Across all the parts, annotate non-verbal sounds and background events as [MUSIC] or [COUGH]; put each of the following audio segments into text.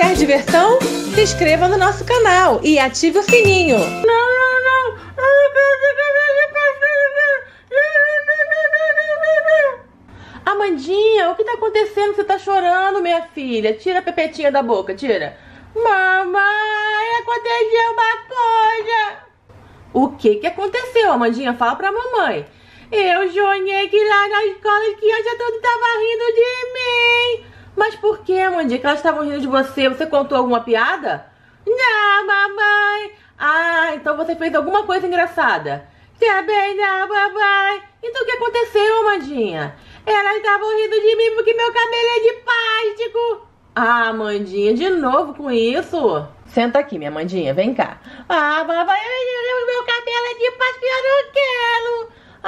Quer diversão? Se inscreva no nosso canal e ative o sininho. Não, não, não. Amandinha, o que tá acontecendo? Você tá chorando, minha filha. Tira a pepetinha da boca, tira. Mamãe, aconteceu uma coisa. O que que aconteceu, Amandinha? Fala pra mamãe. Eu sonhei que lá na escola as crianças todas estavam rindo de mim. Mas por que, Que Elas estavam rindo de você. Você contou alguma piada? Não, mamãe. Ah, então você fez alguma coisa engraçada. Também não, mamãe. Então o que aconteceu, Amandinha? Elas estavam rindo de mim porque meu cabelo é de plástico. Ah, Mandinha, de novo com isso? Senta aqui, minha Mandinha. vem cá. Ah, mamãe, meu cabelo é de plástico e eu não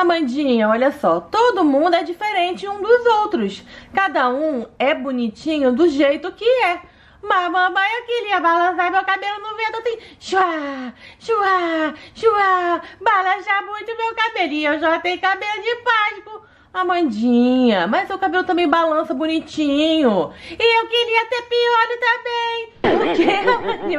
Amandinha, olha só, todo mundo é diferente um dos outros. Cada um é bonitinho do jeito que é. Mas mamãe, eu queria balançar meu cabelo no vento assim, chua, chua, chua, balançar muito meu cabelo. E eu já tenho cabelo de Páscoa. Amandinha, mas seu cabelo também balança bonitinho. E eu queria ter piolho também. O quê,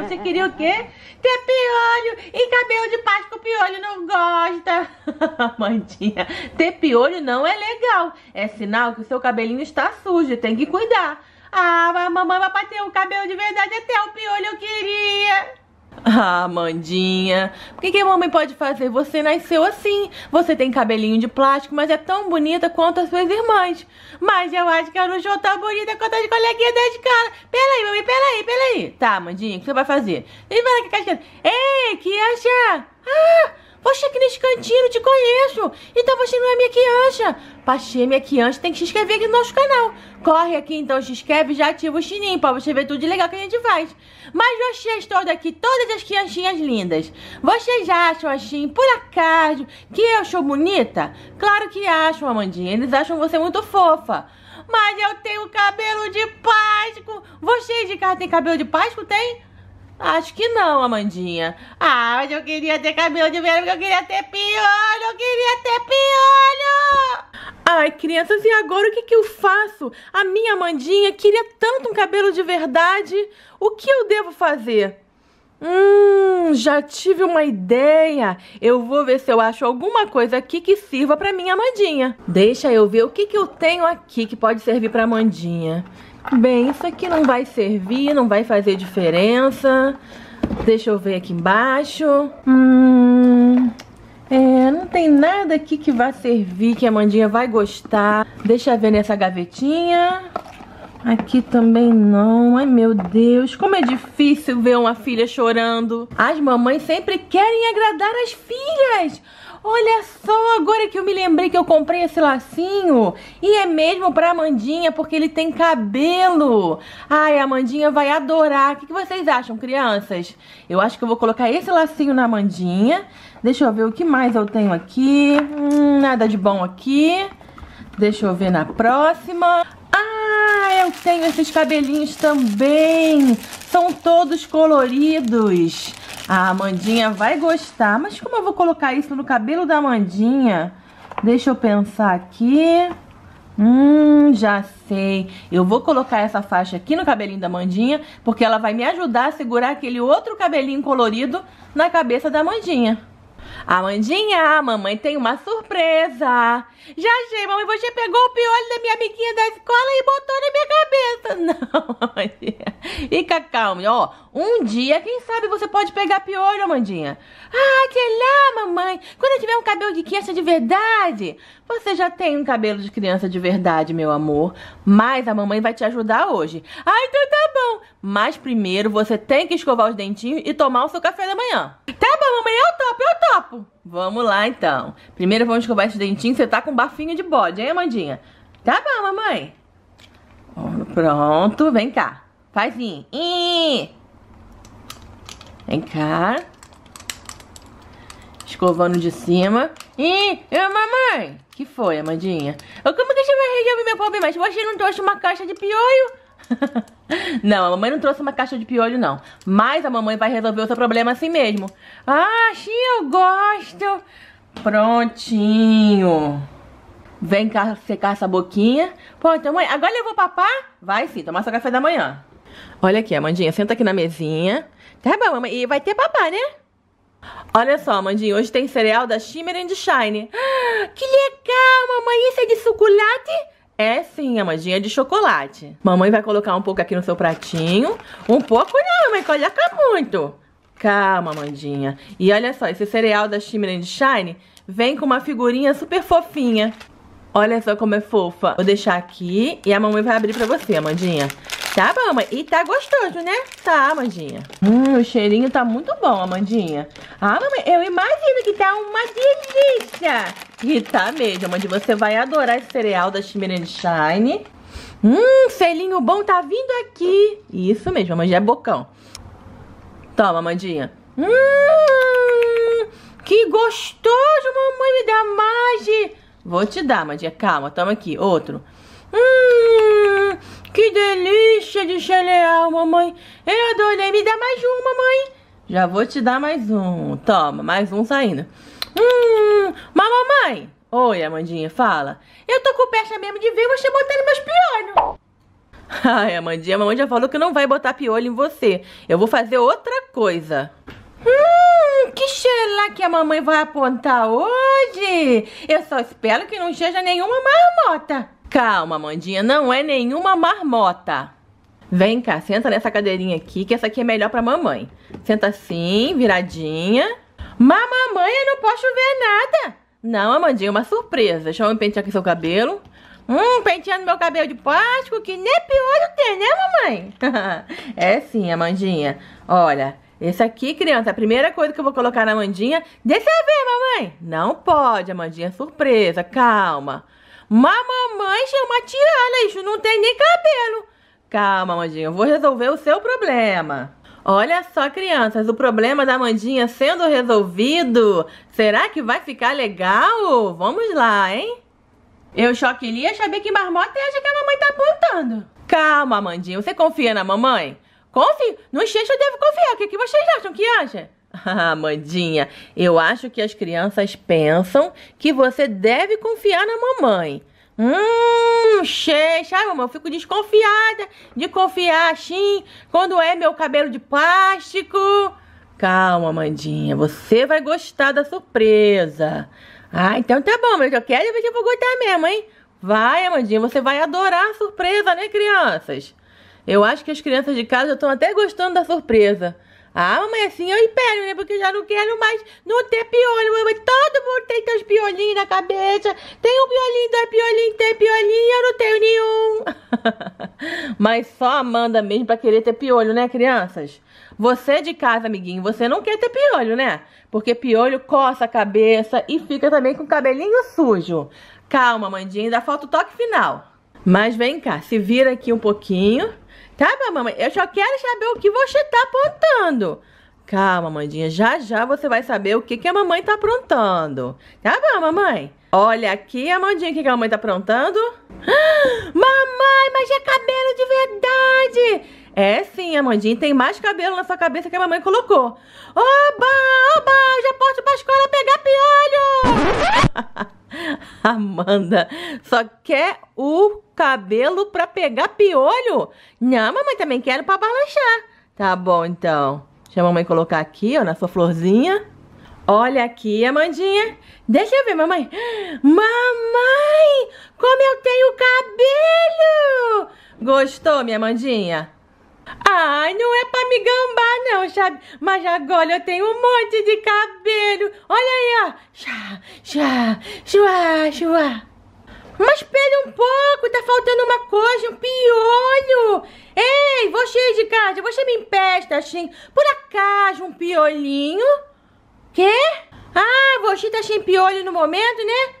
[LAUGHS] Amandinha? Você queria o quê? Ter piolho e cabelo de Páscoa o piolho não gosta. [LAUGHS] Amandinha, ter piolho não é legal. É sinal que o seu cabelinho está sujo, tem que cuidar. Ah, mamãe vai bater o cabelo de verdade até o piolho eu queria. [LAUGHS] Ah, Mandinha, o que, que a mamãe pode fazer? Você nasceu assim, você tem cabelinho de plástico, mas é tão bonita quanto as suas irmãs. Mas eu acho que a não sou tão bonita quanto as coleguinhas da casa. Peraí, mamãe, peraí, peraí. Tá, Mandinha, o que você vai fazer? Ei, que acha? Ah! Você aqui nesse cantinho, não te conheço. Então você não é minha criança. Pra ser minha criança, tem que se inscrever aqui no nosso canal. Corre aqui então, se inscreve e já ativa o sininho pra você ver tudo de legal que a gente faz. Mas vocês todos aqui, todas as criancinhas lindas, vocês acham assim, por acaso, que eu sou bonita? Claro que acham, Amandinha. Eles acham você muito fofa. Mas eu tenho cabelo de Páscoa. Vocês de casa têm cabelo de Páscoa? Tem? Acho que não, Amandinha. Ah, mas eu queria ter cabelo de verão, eu queria ter piolho, eu queria ter piolho! Ai, crianças, e agora o que, que eu faço? A minha Amandinha queria tanto um cabelo de verdade. O que eu devo fazer? Hum, já tive uma ideia. Eu vou ver se eu acho alguma coisa aqui que sirva para minha Amandinha. Deixa eu ver o que, que eu tenho aqui que pode servir para Amandinha. Amandinha. Bem, isso aqui não vai servir, não vai fazer diferença. Deixa eu ver aqui embaixo. Hum, é, não tem nada aqui que vá servir, que a Mandinha vai gostar. Deixa eu ver nessa gavetinha. Aqui também não. Ai, meu Deus, como é difícil ver uma filha chorando. As mamães sempre querem agradar as filhas. Olha só, agora que eu me lembrei que eu comprei esse lacinho. E é mesmo pra Amandinha, porque ele tem cabelo. Ai, a Amandinha vai adorar. O que, que vocês acham, crianças? Eu acho que eu vou colocar esse lacinho na Amandinha. Deixa eu ver o que mais eu tenho aqui. Hum, nada de bom aqui. Deixa eu ver na próxima. Ah, eu tenho esses cabelinhos também. São todos coloridos. A Amandinha vai gostar. Mas como eu vou colocar isso no cabelo da Amandinha? Deixa eu pensar aqui. Hum, já sei. Eu vou colocar essa faixa aqui no cabelinho da Mandinha, porque ela vai me ajudar a segurar aquele outro cabelinho colorido na cabeça da Mandinha. Amandinha, mamãe tem uma surpresa. Já achei, mamãe, você pegou o piolho da minha amiguinha da escola e botou na minha cabeça. [LAUGHS] Não, Amandinha. Fica calma, ó. Um dia, quem sabe, você pode pegar piolho, Amandinha. Ah, que lá, mamãe. Quando eu tiver um cabelo de criança de verdade. Você já tem um cabelo de criança de verdade, meu amor. Mas a mamãe vai te ajudar hoje. Ah, então tá bom. Mas primeiro, você tem que escovar os dentinhos e tomar o seu café da manhã. Tá bom, mamãe, eu Vamos lá, então. Primeiro vamos escovar esse dentinho. Você tá com bafinho de bode, hein, Amandinha? Tá bom, mamãe. Pronto, vem cá. Faz assim. Vem cá. Escovando de cima. Ih, mamãe. Que foi, Amandinha? como que gente vai resolver meu problema? Se você não trouxe uma caixa de pioio... [LAUGHS] Não, a mamãe não trouxe uma caixa de piolho, não. Mas a mamãe vai resolver o seu problema assim mesmo. Ah, sim, eu gosto. Prontinho. Vem cá secar essa boquinha. Pronto, mamãe. mãe, agora eu vou papar? Vai sim, tomar seu café da manhã. Olha aqui, Amandinha, senta aqui na mesinha. Tá bom, mamãe. E vai ter papá, né? Olha só, Amandinha, hoje tem cereal da Shimmer and Shine. [GASPS] que legal, mamãe. Isso é de chocolate? É sim, Amandinha, é de chocolate. Mamãe vai colocar um pouco aqui no seu pratinho. Um pouco não, mãe, coloca muito. Calma, Amandinha. E olha só, esse cereal da Shimmer and Shine vem com uma figurinha super fofinha. Olha só como é fofa. Vou deixar aqui e a mamãe vai abrir pra você, Amandinha. Tá bom, mãe. E tá gostoso, né? Tá, Amandinha. Hum, o cheirinho tá muito bom, Amandinha. Ah, mamãe, eu imagino que tá uma delícia. E tá mesmo, Amandinha. Você vai adorar esse cereal da Shimmer Shine. Hum, selinho bom tá vindo aqui. Isso mesmo, Amandinha. É bocão. Toma, Amandinha. Hum, que gostoso, mamãe. Me dá mais. Vou te dar, Amandinha. Calma, toma aqui. Outro. Hum... Que delícia de cereal, mamãe. Eu adorei. Me dá mais um, mamãe. Já vou te dar mais um. Toma, mais um saindo. Hum, mas mamãe. Oi, Amandinha, fala. Eu tô com peça mesmo de ver você botando meus piolhos. Ai, Amandinha, a mamãe já falou que não vai botar piolho em você. Eu vou fazer outra coisa. Hum, que será que a mamãe vai apontar hoje? Eu só espero que não seja nenhuma marmota. Calma, Mandinha, não é nenhuma marmota. Vem cá, senta nessa cadeirinha aqui, que essa aqui é melhor pra mamãe. Senta assim, viradinha. Mas mamãe, eu não posso ver nada. Não, Amandinha, uma surpresa. Deixa eu pentear aqui seu cabelo. Hum, penteando meu cabelo de plástico, que nem piolho tem, né, mamãe? [LAUGHS] é sim, Amandinha. Olha, esse aqui, criança, a primeira coisa que eu vou colocar na Amandinha... Deixa eu ver, mamãe. Não pode, Amandinha, surpresa, calma. Mas mamãe chama Tiana, isso não tem nem cabelo. Calma, Mandinha, eu vou resolver o seu problema. Olha só, crianças, o problema da Mandinha sendo resolvido. Será que vai ficar legal? Vamos lá, hein? Eu só queria saber que marmota é e acha que a mamãe tá apontando. Calma, Mandinha, você confia na mamãe? Confio. no sei eu devo confiar. O que, que vocês acham que acha? Ah, [LAUGHS] Mandinha, eu acho que as crianças pensam que você deve confiar na mamãe. Hum, cheia, ai mamãe, eu fico desconfiada de confiar assim quando é meu cabelo de plástico. Calma, Mandinha, você vai gostar da surpresa. Ah, então tá bom, mas eu quero ver que eu vou gostar mesmo, hein? Vai, Amandinha, você vai adorar a surpresa, né, crianças? Eu acho que as crianças de casa estão até gostando da surpresa. Ah, mamãe, assim eu espero, né? Porque eu já não quero mais não ter piolho. Mamãe, todo mundo tem seus piolinhos na cabeça. Tem um piolinho, dois piolinhos, tem piolinho, eu não tenho nenhum. [LAUGHS] Mas só Amanda mesmo pra querer ter piolho, né, crianças? Você de casa, amiguinho, você não quer ter piolho, né? Porque piolho coça a cabeça e fica também com o cabelinho sujo. Calma, Mandinha, ainda falta o toque final. Mas vem cá, se vira aqui um pouquinho. Tá, mamãe? Eu só quero saber o que você tá aprontando. Calma, mandinha. Já já você vai saber o que, que a mamãe tá aprontando. Tá bom, mamãe? Olha aqui, Amandinha, o que, que a mamãe tá aprontando? Ah, [GASPS] mamãe, mas é cabelo de verdade! É sim, Amandinha, tem mais cabelo na sua cabeça que a mamãe colocou. Oba, oba, já posso pra escola pegar piolho! [LAUGHS] Amanda, só quer o cabelo pra pegar piolho? Não, mamãe, também quero pra balanchar. Tá bom, então. Deixa a mamãe colocar aqui, ó, na sua florzinha. Olha aqui, Amandinha. Deixa eu ver, mamãe. Mamãe, como eu tenho cabelo! Gostou, minha Amandinha? Ai, não é pra me gambar, não, sabe? Mas agora eu tenho um monte de cabelo. Olha aí, ó. Chá, chá, chua, chua. Mas espere um pouco, tá faltando uma coisa, um piolho. Ei, você de casa, você me empresta assim, por acaso, um piolinho? Quê? Ah, você tá sem piolho no momento, né?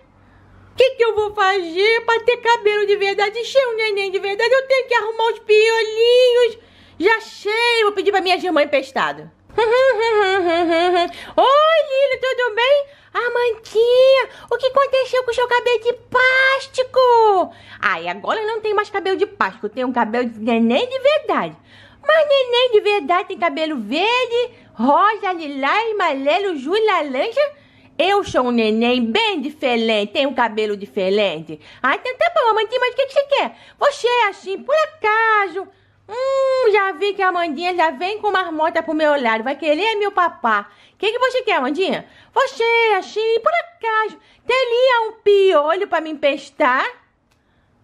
O que, que eu vou fazer pra ter cabelo de verdade, Cheio um neném de verdade? Eu tenho que arrumar os piolinhos. Já sei, vou pedir pra minha irmã emprestado. [LAUGHS] Oi, Lili, tudo bem? Amantinha, o que aconteceu com o seu cabelo de plástico? Ai, agora eu não tenho mais cabelo de plástico, tenho um cabelo de neném de verdade. Mas neném de verdade tem cabelo verde, rosa, lilás, amarelo, júlia, laranja. Eu sou um neném bem diferente, tenho um cabelo diferente. Ai, então tá bom, Amantinha, mas o que, que você quer? Você é assim, por acaso... Hum, já vi que a Mandinha já vem com marmota pro meu olhar. Vai querer meu papá. O que, que você quer, Mandinha? Você, assim, por acaso, teria um piolho para me emprestar?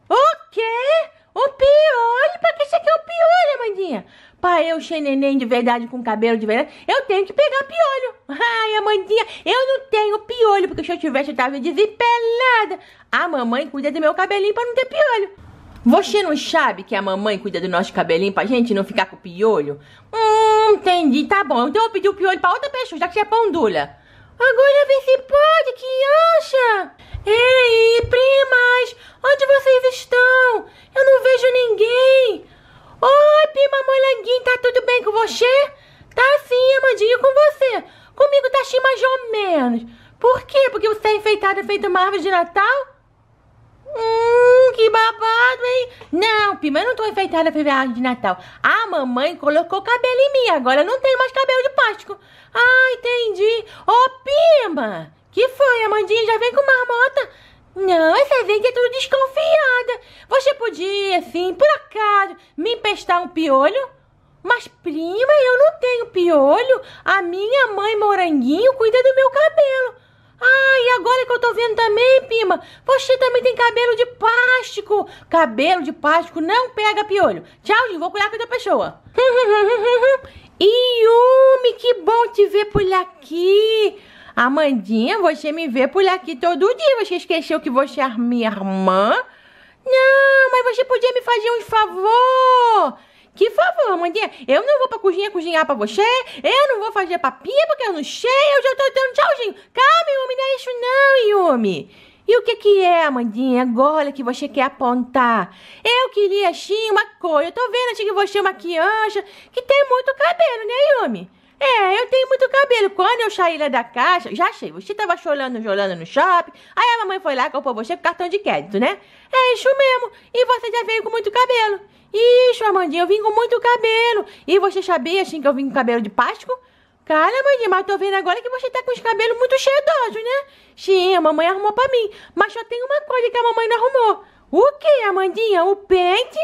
O quê? Um piolho? Pra que você quer um piolho, Mandinha? Pra eu ser neném de verdade, com cabelo de verdade, eu tenho que pegar piolho. [LAUGHS] Ai, Amandinha, eu não tenho piolho, porque se eu tivesse, eu tava desempelada. A mamãe cuida do meu cabelinho pra não ter piolho. Você não sabe que a mamãe cuida do nosso cabelinho pra gente não ficar com o piolho? Hum, entendi, tá bom. Então eu pedi o piolho pra outra pessoa, já que você é pandulha. Agora vê se pode, criança! Ei, primas! Onde vocês estão? Eu não vejo ninguém! Oi, prima Molanguinho, tá tudo bem com você? Tá sim, Amandinha, é com você. Comigo tá assim mais ou menos. Por quê? Porque você é enfeitada feita uma árvore de Natal? Hum, que babado, hein? Não, Pima, eu não tô enfeitada pra de Natal. A mamãe colocou cabelo em mim, agora eu não tenho mais cabelo de plástico. Ah, entendi. Ô, oh, Pima, que foi? A Mandinha já vem com marmota? Não, essa gente é tudo desconfiada. Você podia, assim, por acaso, me emprestar um piolho? Mas, prima, eu não tenho piolho. A minha mãe moranguinho cuida do meu cabelo. Ah, e agora que eu tô vendo também, Pima, você também tem cabelo de plástico. Cabelo de plástico não pega piolho. Tchau, gente, vou cuidar com outra pessoa. [LAUGHS] Yumi, que bom te ver por aqui. Amandinha, você me vê por aqui todo dia. Você esqueceu que você é minha irmã? Não, mas você podia me fazer um favor. Que favor, mandinha. Eu não vou pra cozinha cozinhar pra você. Eu não vou fazer papinha porque eu não sei. Eu já tô dando tchauzinho. Calma, Yumi, não é isso não, Yumi. E o que que é, Amandinha, agora que você quer apontar? Eu queria, sim, uma coisa. Eu tô vendo, assim, que você é uma criança que tem muito cabelo, né, Yumi? É, eu tenho muito cabelo. Quando eu saí lá da caixa, já achei. Você tava chorando, chorando no shopping. Aí a mamãe foi lá e comprou você com cartão de crédito, né? É isso mesmo. E você já veio com muito cabelo. Isso, Amandinha, eu vim com muito cabelo. E você sabia, assim, que eu vim com cabelo de Páscoa? Cara, Amandinha, mas tô vendo agora que você tá com os cabelos muito cheirosos, né? Sim, a mamãe arrumou pra mim. Mas só tem uma coisa que a mamãe não arrumou. O que, Amandinha? O pente?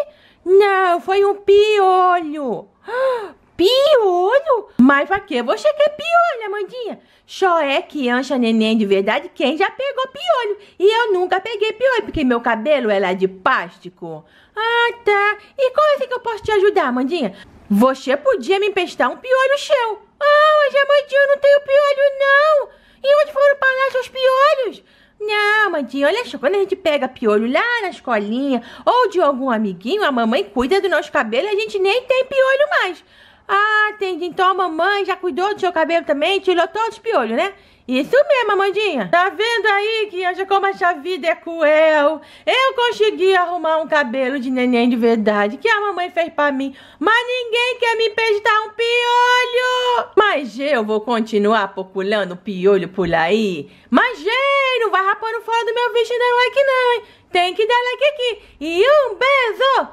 Não, foi um piolho. Ah, Piolho? Mas pra que você quer piolho, Amandinha? Só é que ancha neném de verdade quem já pegou piolho. E eu nunca peguei piolho, porque meu cabelo é lá de plástico. Ah, tá. E como é que eu posso te ajudar, Amandinha? Você podia me emprestar um piolho seu. Ah, mas Amandinha, eu não tenho piolho, não. E onde foram parar seus piolhos? Não, Amandinha, olha só, quando a gente pega piolho lá na escolinha ou de algum amiguinho, a mamãe cuida do nosso cabelo e a gente nem tem piolho mais. Ah, entendi. Então a mamãe já cuidou do seu cabelo também, tirou todos os piolhos, né? Isso mesmo, Amandinha. Tá vendo aí, Kianja, como essa vida é cruel? Eu consegui arrumar um cabelo de neném de verdade que a mamãe fez pra mim, mas ninguém quer me pestar um piolho. Mas eu vou continuar populando piolho por aí. Mas, gente, não vai rapando fora do meu vestido não like é não, hein? Tem que dar like aqui. E um beijo!